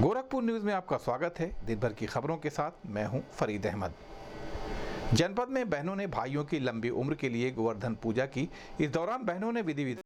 Gorakhpur news में आपका स्वागत है दिन भर की खबरों के साथ मैं हूं फरीद अहमद जनपद में बहनों ने भाइयों की लंबी उम्र के लिए गोवर्धन पूजा की इस दौरान बहनों ने विधि